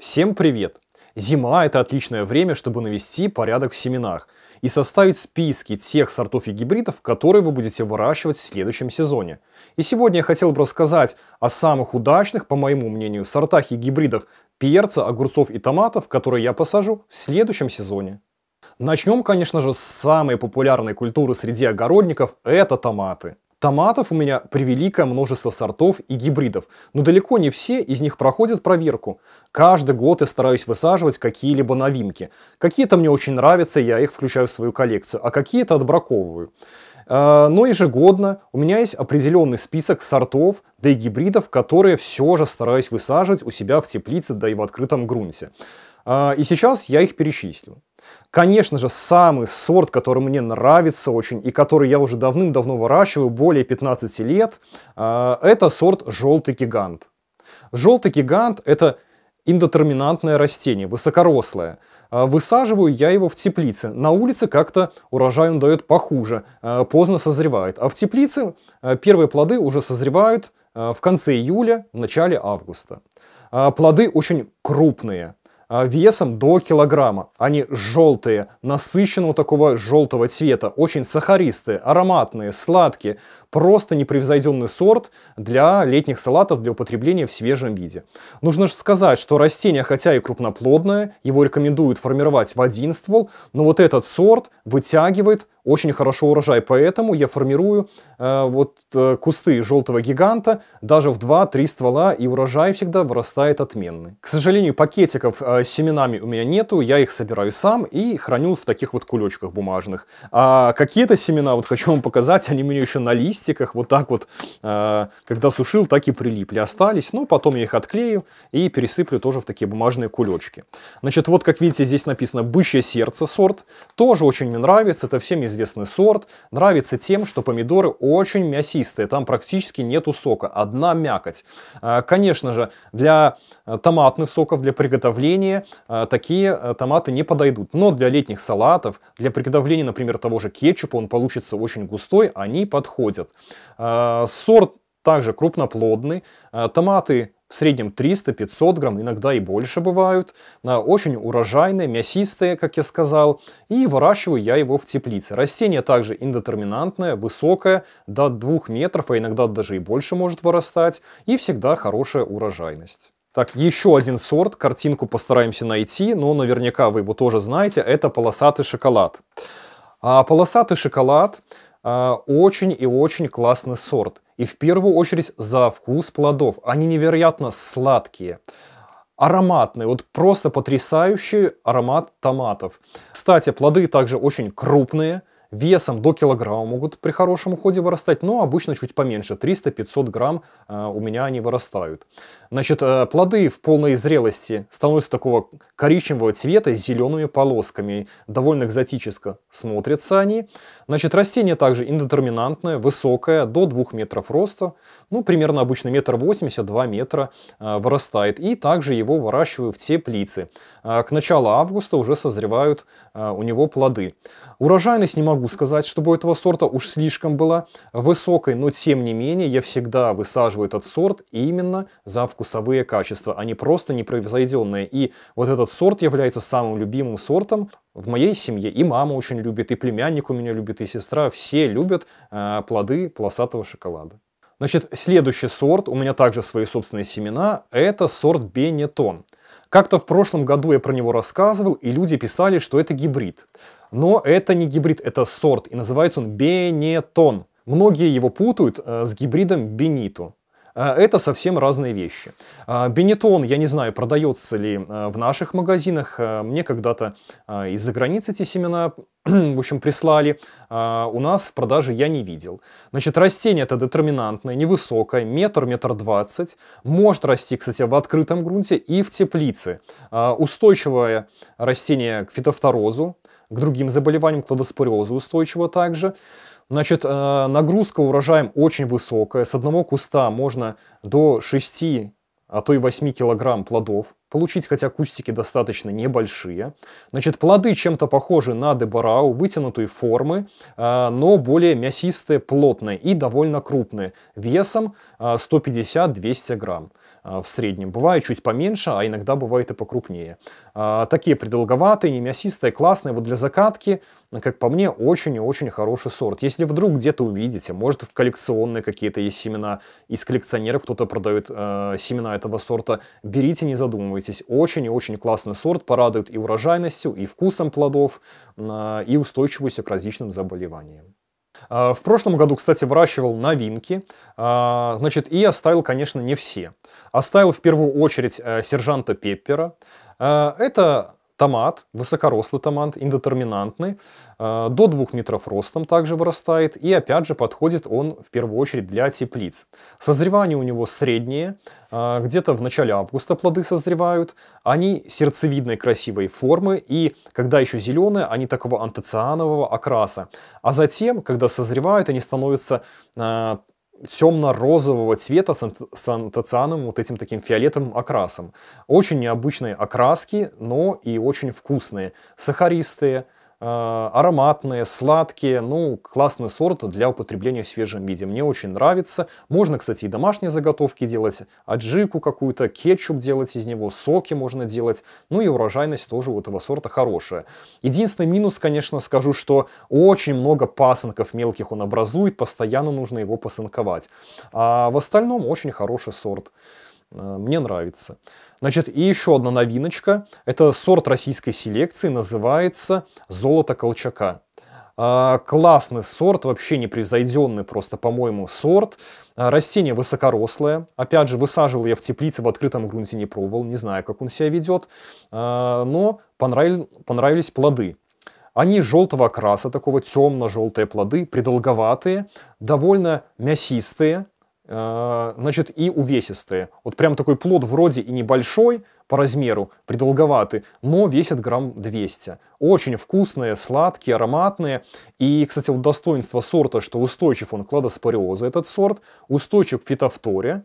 Всем привет! Зима – это отличное время, чтобы навести порядок в семенах и составить списки тех сортов и гибридов, которые вы будете выращивать в следующем сезоне. И сегодня я хотел бы рассказать о самых удачных, по моему мнению, сортах и гибридах перца, огурцов и томатов, которые я посажу в следующем сезоне. Начнем, конечно же, с самой популярной культуры среди огородников – это томаты. Томатов у меня превеликое множество сортов и гибридов, но далеко не все из них проходят проверку. Каждый год я стараюсь высаживать какие-либо новинки. Какие-то мне очень нравятся, я их включаю в свою коллекцию, а какие-то отбраковываю. Э, но ежегодно у меня есть определенный список сортов, да и гибридов, которые все же стараюсь высаживать у себя в теплице, да и в открытом грунте. Э, и сейчас я их перечислю. Конечно же, самый сорт, который мне нравится очень и который я уже давным-давно выращиваю, более 15 лет, а, это сорт «Желтый гигант». «Желтый гигант» — это индотерминантное растение, высокорослое. А, высаживаю я его в теплице. На улице как-то урожай он дает похуже, а, поздно созревает. А в теплице первые плоды уже созревают в конце июля, в начале августа. Плоды очень крупные, а, весом до килограмма. Они желтые, насыщенного такого желтого цвета, очень сахаристые, ароматные, сладкие. Просто непревзойденный сорт для летних салатов для употребления в свежем виде. Нужно же сказать, что растение, хотя и крупноплодное, его рекомендуют формировать в один ствол, но вот этот сорт вытягивает очень хорошо урожай. Поэтому я формирую э, вот э, кусты желтого гиганта даже в 2-3 ствола, и урожай всегда вырастает отменный. К сожалению, пакетиков э, с семенами у меня нету, я их собираю сам и храню в таких вот кулечках бумажных. А какие-то семена, вот хочу вам показать, они у меня еще на листиках, вот так вот, э, когда сушил, так и прилипли, остались. Ну, потом я их отклею и пересыплю тоже в такие бумажные кулечки. Значит, вот как видите, здесь написано «Бычье сердце» сорт. Тоже очень мне нравится, это всем известно известный сорт, нравится тем, что помидоры очень мясистые, там практически нету сока, одна мякоть. А, конечно же, для э, томатных соков, для приготовления э, такие э, томаты не подойдут. Но для летних салатов, для приготовления, например, того же кетчупа, он получится очень густой, они подходят. А, сорт также крупноплодный. А, томаты в среднем 300-500 грамм, иногда и больше бывают. Очень урожайные, мясистые, как я сказал. И выращиваю я его в теплице. Растение также индетерминантное, высокое, до 2 метров, а иногда даже и больше может вырастать. И всегда хорошая урожайность. Так, еще один сорт, картинку постараемся найти, но наверняка вы его тоже знаете, это полосатый шоколад. А полосатый шоколад а, очень и очень классный сорт. И в первую очередь за вкус плодов. Они невероятно сладкие ароматный, вот просто потрясающий аромат томатов. Кстати, плоды также очень крупные, весом до килограмма могут при хорошем уходе вырастать, но обычно чуть поменьше, 300-500 грамм э, у меня они вырастают. Значит, э, плоды в полной зрелости становятся такого коричневого цвета с зелеными полосками, довольно экзотически смотрятся они. Значит, растение также индетерминантное, высокое, до 2 метров роста, ну, примерно обычно метр восемьдесят, два метра э, вырастает. И также его выращиваю в теплице. Э, к началу августа уже созревают э, у него плоды. Урожайность не могу сказать, чтобы у этого сорта уж слишком была высокой, но тем не менее я всегда высаживаю этот сорт именно за вкусовые качества, они а просто непревзойденные. И вот этот сорт является самым любимым сортом в моей семье и мама очень любит, и племянник у меня любит, и сестра. Все любят э, плоды полосатого шоколада. Значит, следующий сорт, у меня также свои собственные семена, это сорт Бенетон. Как-то в прошлом году я про него рассказывал, и люди писали, что это гибрид. Но это не гибрид, это сорт, и называется он Бенетон. Многие его путают э, с гибридом Бенито. А, это совсем разные вещи. А, Бенетон, я не знаю, продается ли а, в наших магазинах. Мне когда-то из-за границы эти семена в общем, прислали, а, у нас в продаже я не видел. Значит, растение это детерминантное, невысокое, метр, метр двадцать. Может расти, кстати, в открытом грунте и в теплице. А, устойчивое растение к фитофторозу, к другим заболеваниям, к ладоспориозу устойчиво также. Значит, э, нагрузка урожаем очень высокая. С одного куста можно до 6, а то и 8 килограмм плодов получить хотя кустики достаточно небольшие. Значит, плоды чем-то похожи на дебарау, вытянутой формы, а, но более мясистые, плотные и довольно крупные, весом 150-200 а, грамм а, в среднем. Бывает чуть поменьше, а иногда бывает и покрупнее. Такие предолговатые, не мясистые, классные. Вот для закатки, как по мне, очень и очень хороший сорт. Если вдруг где-то увидите, может в коллекционные какие-то есть семена, из коллекционеров кто-то продает семена этого сорта, берите, не задумывайтесь вдумайтесь, очень и очень классный сорт, порадует и урожайностью, и вкусом плодов, а, и устойчивостью к различным заболеваниям. А, в прошлом году, кстати, выращивал новинки, а, значит, и оставил, конечно, не все. Оставил в первую очередь э, сержанта Пеппера. Это томат, высокорослый томат, индетерминантный, э, до 2 метров ростом также вырастает, и опять же подходит он в первую очередь для теплиц. Созревание у него среднее, э, где-то в начале августа плоды созревают, они сердцевидной красивой формы, и когда еще зеленые, они такого антоцианового окраса. А затем, когда созревают, они становятся э, темно-розового цвета с антоцианом, вот этим таким фиолетовым окрасом. Очень необычные окраски, но и очень вкусные, сахаристые, Э, ароматные, сладкие, ну, классный сорт для употребления в свежем виде. Мне очень нравится. Можно, кстати, и домашние заготовки делать, аджику какую-то, кетчуп делать из него, соки можно делать. Ну и урожайность тоже у этого сорта хорошая. Единственный минус, конечно, скажу, что очень много пасынков мелких он образует, постоянно нужно его пасынковать. А в остальном очень хороший сорт. Э, мне нравится. Значит, и еще одна новиночка. Это сорт российской селекции, называется «Золото Колчака». А, классный сорт, вообще непревзойденный просто, по-моему, сорт. А, растение высокорослое. Опять же, высаживал я в теплице, в открытом грунте не пробовал. Не знаю, как он себя ведет. А, но понравились плоды. Они желтого краса, такого темно-желтые плоды, предолговатые, довольно мясистые, Э, значит, и увесистые. Вот прям такой плод вроде и небольшой по размеру, придолговатый, но весит грамм 200. Очень вкусные, сладкие, ароматные. И, кстати, вот достоинство сорта, что устойчив он к ладоспориозу этот сорт, устойчив к фитофторе,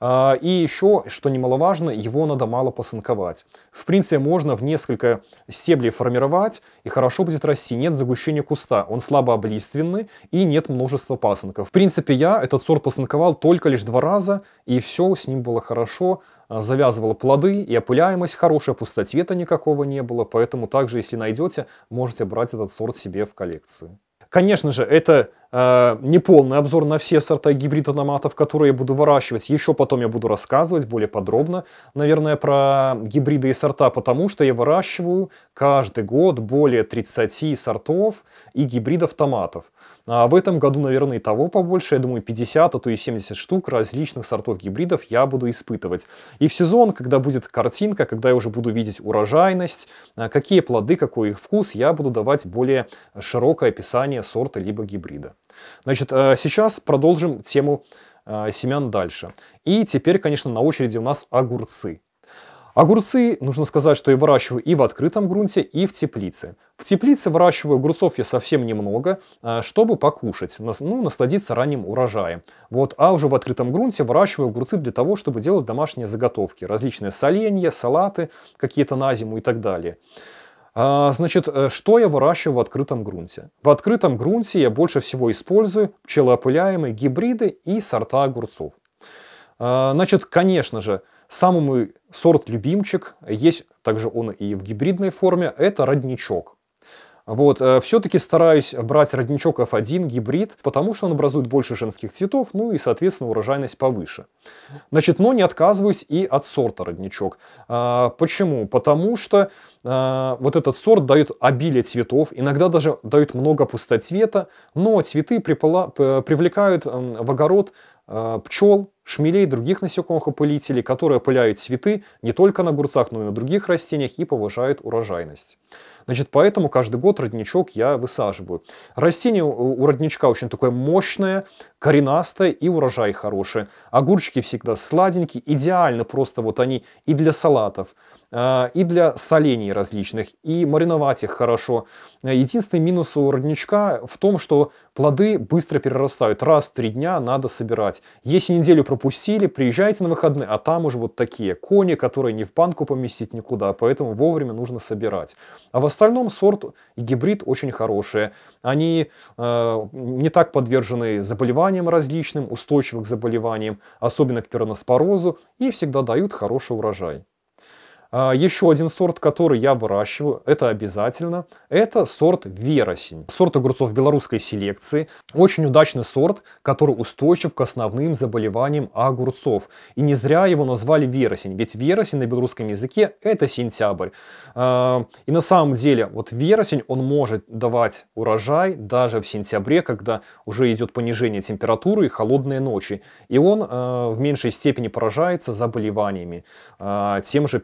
а, и еще, что немаловажно, его надо мало посынковать. В принципе, можно в несколько стеблей формировать, и хорошо будет расти. Нет загущения куста, он слабо облиственный, и нет множества пасынков. В принципе, я этот сорт посынковал только лишь два раза, и все с ним было хорошо а, завязывала плоды и опыляемость хорошая, пустоцвета никакого не было, поэтому также, если найдете, можете брать этот сорт себе в коллекцию. Конечно же, это Э, неполный обзор на все сорта гибрид томатов, которые я буду выращивать. Еще потом я буду рассказывать более подробно, наверное, про гибриды и сорта, потому что я выращиваю каждый год более 30 сортов и гибридов томатов. А в этом году, наверное, и того побольше. Я думаю, 50, а то и 70 штук различных сортов гибридов я буду испытывать. И в сезон, когда будет картинка, когда я уже буду видеть урожайность, а, какие плоды, какой их вкус, я буду давать более широкое описание сорта либо гибрида. Значит, а, сейчас продолжим тему а, семян дальше. И теперь, конечно, на очереди у нас огурцы. Огурцы, нужно сказать, что я выращиваю и в открытом грунте, и в теплице. В теплице выращиваю огурцов я совсем немного, а, чтобы покушать, ну, насладиться ранним урожаем. Вот, а уже в открытом грунте выращиваю огурцы для того, чтобы делать домашние заготовки. Различные соленья, салаты какие-то на зиму и так далее. А, значит, э, что я выращиваю в открытом грунте? В открытом грунте я больше всего использую пчелоопыляемые гибриды и сорта огурцов. А, значит, конечно же, самый мой сорт любимчик, есть также он и в гибридной форме, это родничок. Вот, э, все-таки стараюсь брать родничок F1 гибрид, потому что он образует больше женских цветов, ну и, соответственно, урожайность повыше. Значит, но не отказываюсь и от сорта родничок. А, почему? Потому что а, вот этот сорт дает обилие цветов, иногда даже дает много пустоцвета, но цветы припла- привлекают в огород Э, пчел, шмелей и других насекомых опылителей, которые опыляют цветы не только на огурцах, но и на других растениях и повышают урожайность. Значит, поэтому каждый год родничок я высаживаю. Растение у родничка очень такое мощное, коренастое и урожай хороший. Огурчики всегда сладенькие, идеально просто вот они и для салатов, а, и для солений различных, и мариновать их хорошо. Единственный минус у родничка в том, что плоды быстро перерастают. Раз в три дня надо собирать. Если неделю пропустили, приезжайте на выходные, а там уже вот такие кони, которые не в банку поместить никуда, поэтому вовремя нужно собирать. А в остальном сорт и гибрид очень хорошие. Они э, не так подвержены заболеваниям различным, устойчивы к заболеваниям, особенно к пероноспорозу, и всегда дают хороший урожай. А, еще один сорт, который я выращиваю, это обязательно, это сорт веросень. Сорт огурцов белорусской селекции. Очень удачный сорт, который устойчив к основным заболеваниям огурцов. И не зря его назвали веросень, ведь веросень на белорусском языке это сентябрь. А, и на самом деле, вот веросень, он может давать урожай даже в сентябре, когда уже идет понижение температуры и холодные ночи. И он а, в меньшей степени поражается заболеваниями, тем же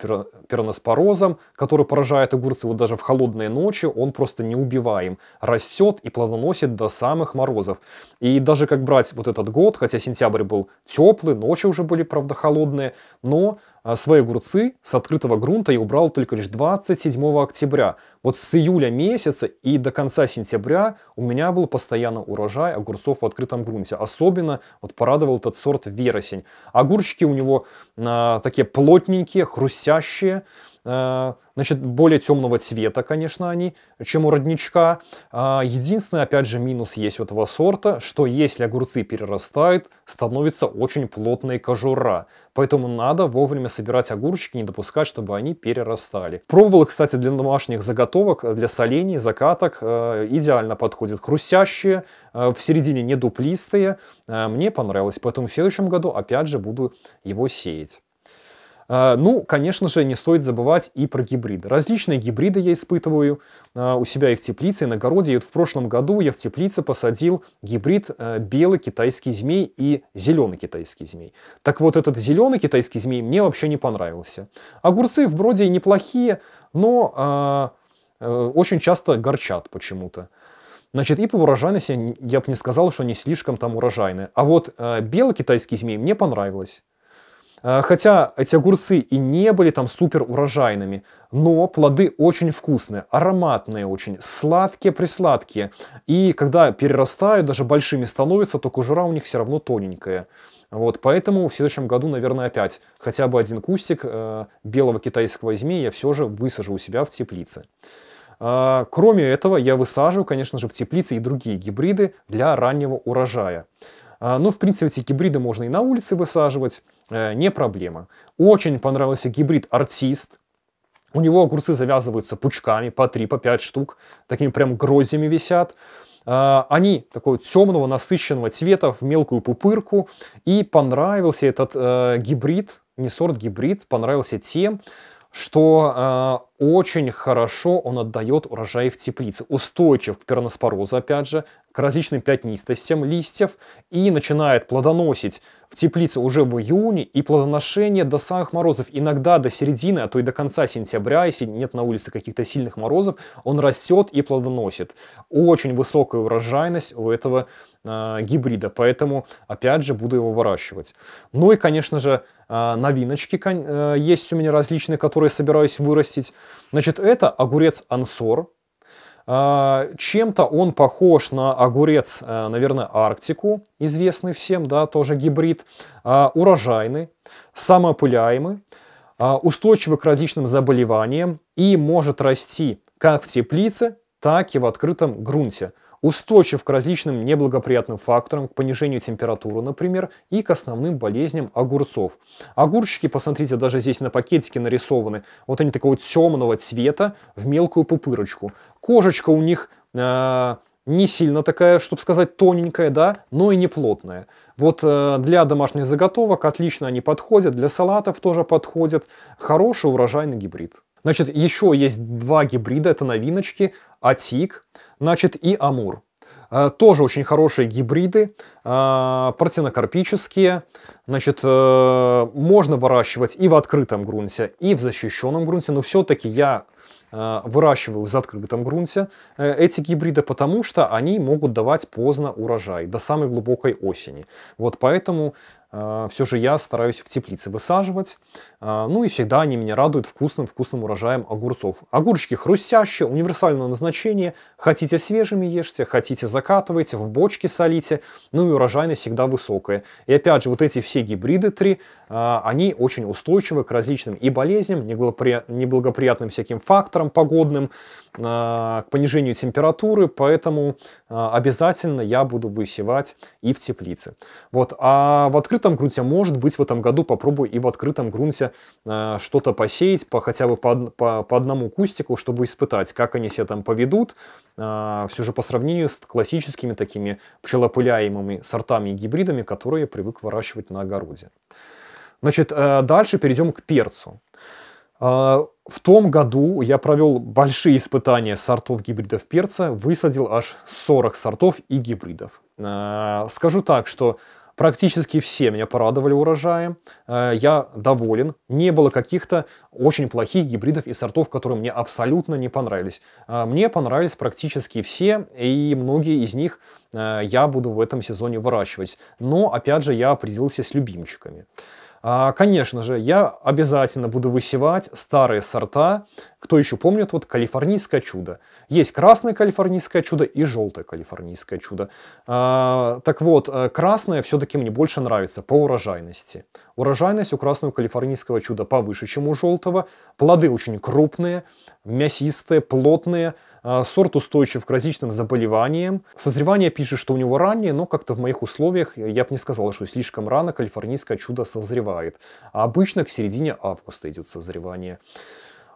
пероноспорозом, который поражает огурцы вот даже в холодные ночи, он просто неубиваем. Растет и плодоносит до самых морозов. И даже как брать вот этот год, хотя сентябрь был теплый, ночи уже были, правда, холодные, но а свои огурцы с открытого грунта я убрал только лишь 27 октября. Вот с июля месяца и до конца сентября у меня был постоянно урожай огурцов в открытом грунте. Особенно вот порадовал этот сорт Веросень. Огурчики у него э, такие плотненькие, хрустящие. Э, значит, более темного цвета, конечно, они, чем у родничка. А, единственный, опять же, минус есть у этого сорта, что если огурцы перерастают, становится очень плотная кожура. Поэтому надо вовремя собирать огурчики, не допускать, чтобы они перерастали. Пробовал, кстати, для домашних заготовок, для солений, закаток э, идеально подходит. Хрустящие, э, в середине не дуплистые. Мне понравилось, поэтому в следующем году опять же буду его сеять. А, ну, конечно же, не стоит забывать и про гибриды. Различные гибриды я испытываю а, у себя и в теплице, и на огороде. И вот в прошлом году я в теплице посадил гибрид а, белый китайский змей и зеленый китайский змей. Так вот, этот зеленый китайский змей мне вообще не понравился. Огурцы в броде неплохие, но э, очень часто горчат почему-то. Значит, и по урожайности я бы не сказал, что они слишком там урожайные. А вот э, белый китайский змей мне понравилось. А, хотя эти огурцы и не были там супер урожайными, но плоды очень вкусные, ароматные очень, сладкие-присладкие. И когда перерастают, даже большими становятся, то кожура у них все равно тоненькая. Вот, поэтому в следующем году, наверное, опять хотя бы один кустик э, белого китайского змея я все же высажу у себя в теплице. Э, кроме этого, я высаживаю, конечно же, в теплице и другие гибриды для раннего урожая. А, Но, ну, в принципе, эти гибриды можно и на улице высаживать, э, не проблема. Очень понравился гибрид «Артист», у него огурцы завязываются пучками по 3, по 5 штук, такими прям гроздями висят. А, они такого темного, насыщенного цвета в мелкую пупырку. И понравился этот э, гибрид, не сорт гибрид, понравился тем, что э, очень хорошо он отдает урожай в теплице, устойчив к пероноспорозу, опять же, к различным пятнистостям листьев, и начинает плодоносить в теплице уже в июне, и плодоношение до самых морозов, иногда до середины, а то и до конца сентября, если нет на улице каких-то сильных морозов, он растет и плодоносит. Очень высокая урожайность у этого Э, гибрида, поэтому, опять же, буду его выращивать. Ну и, конечно же, э, новиночки э, есть у меня различные, которые собираюсь вырастить. Значит, это огурец ансор, э, чем-то он похож на огурец, наверное, Арктику, известный всем, да, тоже гибрид. Урожайный, самоопыляемый, устойчивый к различным заболеваниям и может расти как в теплице, так и в открытом грунте устойчив к различным неблагоприятным факторам, к понижению температуры, например, и к основным болезням огурцов. Огурчики, посмотрите, даже здесь на пакетике нарисованы. Вот они такого темного цвета в мелкую пупырочку. Кожечка у них э, не сильно такая, чтобы сказать, тоненькая, да, но и не плотная. Вот э, для домашних заготовок отлично они подходят, для салатов тоже подходят. Хороший урожайный гибрид. Значит, еще есть два гибрида, это новиночки, Атик, значит, и Амур. Э, тоже очень хорошие гибриды, э, партинокарпические. Значит, э, можно выращивать и в открытом грунте, и в защищенном грунте, но все-таки я выращиваю в закрытом грунте эти гибриды, потому что они могут давать поздно урожай, до самой глубокой осени. Вот поэтому а, все же я стараюсь в теплице высаживать. А, ну и всегда они меня радуют вкусным-вкусным урожаем огурцов. Огурчики хрустящие, универсальное назначение. Хотите свежими ешьте, хотите закатывайте, в бочке солите. Ну и урожайность всегда высокая. И опять же, вот эти все гибриды три, а, они очень устойчивы к различным и болезням, неблагоприятным всяким факторам погодным, к понижению температуры, поэтому обязательно я буду высевать и в теплице. Вот, а в открытом открытом грунте, может быть, в этом году попробую и в открытом грунте э, что-то посеять, по, хотя бы по, по, по одному кустику, чтобы испытать, как они себя там поведут. Э, все же по сравнению с классическими такими пчелопыляемыми сортами и гибридами, которые я привык выращивать на огороде. Значит, э, дальше перейдем к перцу. Э, в том году я провел большие испытания сортов гибридов перца, высадил аж 40 сортов и гибридов. Э, скажу так, что Практически все меня порадовали урожаем. Э, я доволен. Не было каких-то очень плохих гибридов и сортов, которые мне абсолютно не понравились. Э, мне понравились практически все, и многие из них э, я буду в этом сезоне выращивать. Но, опять же, я определился с любимчиками. А, конечно же, я обязательно буду высевать старые сорта. Кто еще помнит, вот калифорнийское чудо. Есть красное калифорнийское чудо и желтое калифорнийское чудо. А, так вот, э, красное все-таки мне больше нравится по урожайности. Урожайность у красного калифорнийского чуда повыше, чем у желтого. Плоды очень крупные, мясистые, плотные. А, сорт устойчив к различным заболеваниям. Созревание пишет, что у него раннее, но как-то в моих условиях э, я бы не сказал, что слишком рано калифорнийское чудо созревает. А обычно к середине августа идет созревание.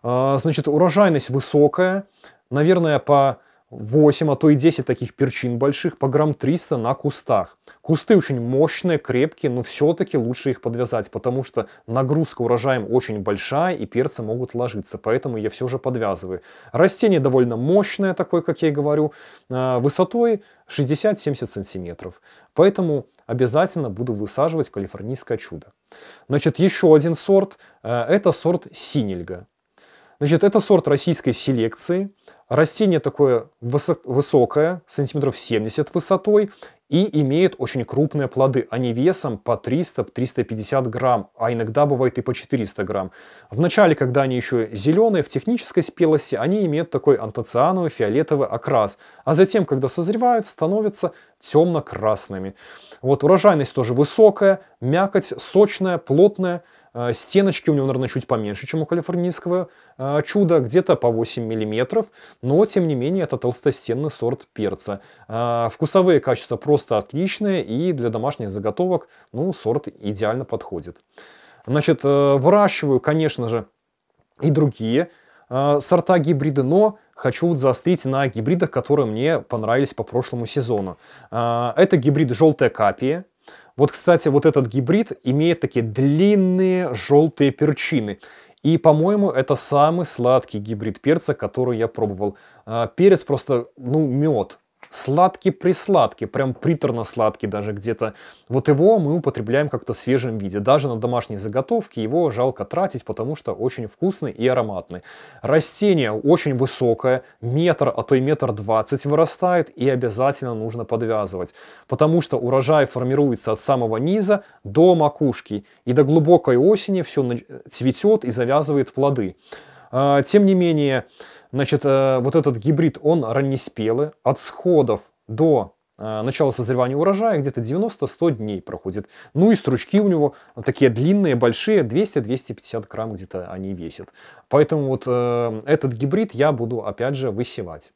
А, значит, урожайность высокая. Наверное, по 8, а то и 10 таких перчин больших по грамм 300 на кустах. Кусты очень мощные, крепкие, но все-таки лучше их подвязать, потому что нагрузка урожаем очень большая и перцы могут ложиться, поэтому я все же подвязываю. Растение довольно мощное, такое, как я и говорю, э, высотой 60-70 сантиметров. Поэтому обязательно буду высаживать калифорнийское чудо. Значит, еще один сорт, э, это сорт синельга. Значит, это сорт российской селекции, Растение такое высокое, сантиметров 70 высотой, и имеет очень крупные плоды. Они весом по 300-350 грамм, а иногда бывает и по 400 грамм. В начале, когда они еще зеленые, в технической спелости они имеют такой антоциановый фиолетовый окрас, а затем, когда созревают, становятся темно-красными. Вот урожайность тоже высокая, мякоть сочная, плотная, а, стеночки у него, наверное, чуть поменьше, чем у калифорнийского а, чуда, где-то по 8 мм, но, тем не менее, это толстостенный сорт перца. А, вкусовые качества просто отличные, и для домашних заготовок, ну, сорт идеально подходит. Значит, э, выращиваю, конечно же, и другие сорта гибриды, но хочу заострить на гибридах, которые мне понравились по прошлому сезону. Это гибрид желтая капия, вот, кстати, вот этот гибрид имеет такие длинные желтые перчины. И, по-моему, это самый сладкий гибрид перца, который я пробовал. А, перец просто, ну, мед сладкий-присладкий, прям приторно-сладкий даже где-то. Вот его мы употребляем как-то в свежем виде. Даже на домашней заготовке его жалко тратить, потому что очень вкусный и ароматный. Растение очень высокое, метр, а то и метр двадцать вырастает, и обязательно нужно подвязывать, потому что урожай формируется от самого низа до макушки, и до глубокой осени все цветет и завязывает плоды. А, тем не менее, Значит, э, вот этот гибрид, он раннеспелый, от сходов до э, начала созревания урожая где-то 90-100 дней проходит. Ну и стручки у него такие длинные, большие, 200-250 грамм где-то они весят. Поэтому вот э, этот гибрид я буду опять же высевать.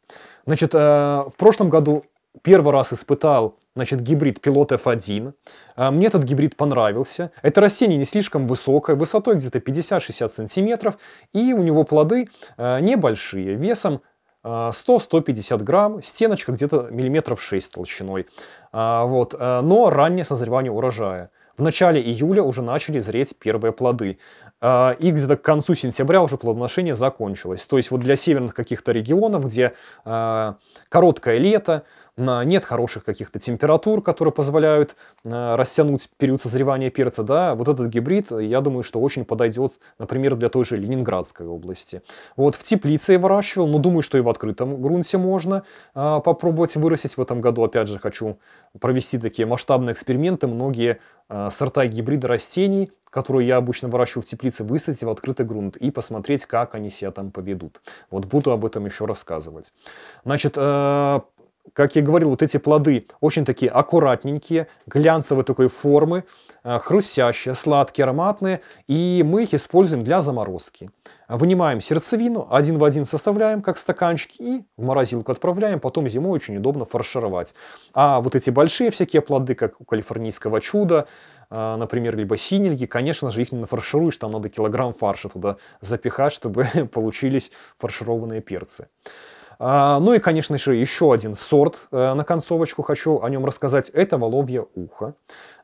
Значит, в прошлом году первый раз испытал значит, гибрид пилот F1. А, мне этот гибрид понравился. Это растение не слишком высокое, высотой где-то 50-60 сантиметров, и у него плоды а, небольшие, весом 100-150 а, грамм, стеночка где-то миллиметров 6 толщиной. Вот. Но раннее созревание урожая. В начале июля уже начали зреть первые плоды. И где-то к концу сентября уже плодоношение закончилось. То есть вот для северных каких-то регионов, где короткое лето, нет хороших каких-то температур, которые позволяют э, растянуть период созревания перца, да, вот этот гибрид, я думаю, что очень подойдет, например, для той же Ленинградской области. Вот в теплице я выращивал, но думаю, что и в открытом грунте можно э, попробовать вырастить. В этом году, опять же, хочу провести такие масштабные эксперименты. Многие э, сорта гибрида растений, которые я обычно выращиваю в теплице, высадить в открытый грунт и посмотреть, как они себя там поведут. Вот буду об этом еще рассказывать. Значит, как я говорил, вот эти плоды очень такие аккуратненькие, глянцевой такой формы, э, хрустящие, сладкие, ароматные, и мы их используем для заморозки. Вынимаем сердцевину, один в один составляем, как стаканчик, и в морозилку отправляем, потом зимой очень удобно фаршировать. А вот эти большие всякие плоды, как у калифорнийского чуда, э, например, либо синельги, конечно же, их не нафаршируешь, там надо килограмм фарша туда запихать, чтобы получились фаршированные перцы. А, ну и, конечно же, еще один сорт э, на концовочку хочу о нем рассказать. Это воловье ухо.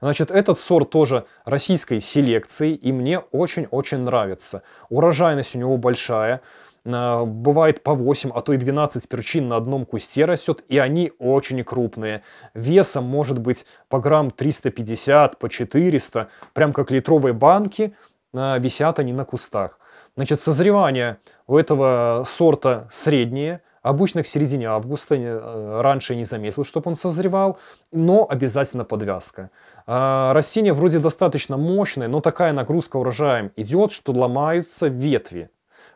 Значит, этот сорт тоже российской селекции, и мне очень-очень нравится. Урожайность у него большая. Э, бывает по 8, а то и 12 перчин на одном кусте растет, и они очень крупные. Весом может быть по грамм 350, по 400, прям как литровые банки, э, висят они на кустах. Значит, созревание у этого сорта среднее – Обычно к середине августа, э, раньше не заметил, чтобы он созревал, но обязательно подвязка. А, растение вроде достаточно мощное, но такая нагрузка урожаем идет, что ломаются ветви.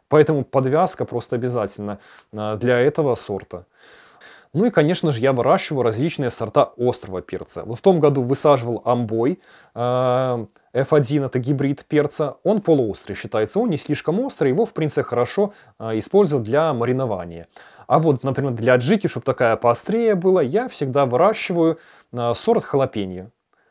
Поэтому подвязка просто обязательно э, для этого сорта. Ну и, конечно же, я выращиваю различные сорта острого перца. Вот в том году высаживал амбой F1, э, это гибрид перца. Он полуострый считается, он не слишком острый, его, в принципе, хорошо использовать для маринования. А вот, например, для аджики, чтобы такая поострее была, я всегда выращиваю э, сорт халапеньо.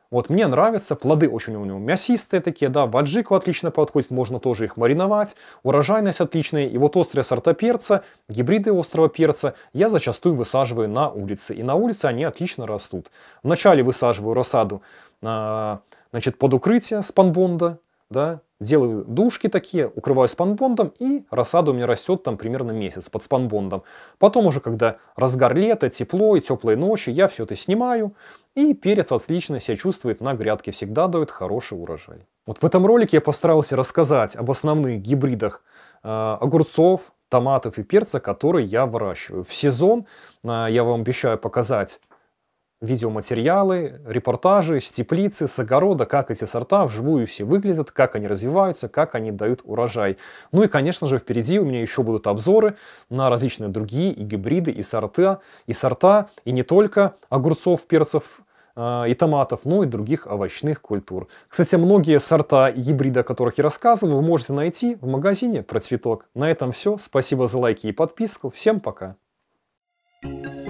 Вот мне нравятся, плоды очень у него мясистые такие, да, в аджику отлично подходит, можно тоже их мариновать, урожайность отличная, и вот острые сорта перца, гибриды острого перца я зачастую высаживаю на улице, и на улице они отлично растут. Вначале высаживаю рассаду, э, значит, под укрытие с панбонда, да, делаю душки такие, укрываю спанбондом, и рассада у меня растет там примерно месяц под спанбондом. Потом уже, когда разгар лета, тепло и теплые ночи, я все это снимаю, и перец отлично себя чувствует на грядке, всегда дает хороший урожай. Вот в этом ролике я постарался рассказать об основных гибридах э, огурцов, томатов и перца, которые я выращиваю. В сезон э, я вам обещаю показать видеоматериалы, репортажи с теплицы, с огорода, как эти сорта вживую все выглядят, как они развиваются, как они дают урожай. Ну и, конечно же, впереди у меня еще будут обзоры на различные другие и гибриды, и сорта, и сорта, и не только огурцов, перцев, э, и томатов, но и других овощных культур. Кстати, многие сорта и гибриды, о которых я рассказывал, вы можете найти в магазине «Процветок». На этом все. Спасибо за лайки и подписку. Всем пока! thank you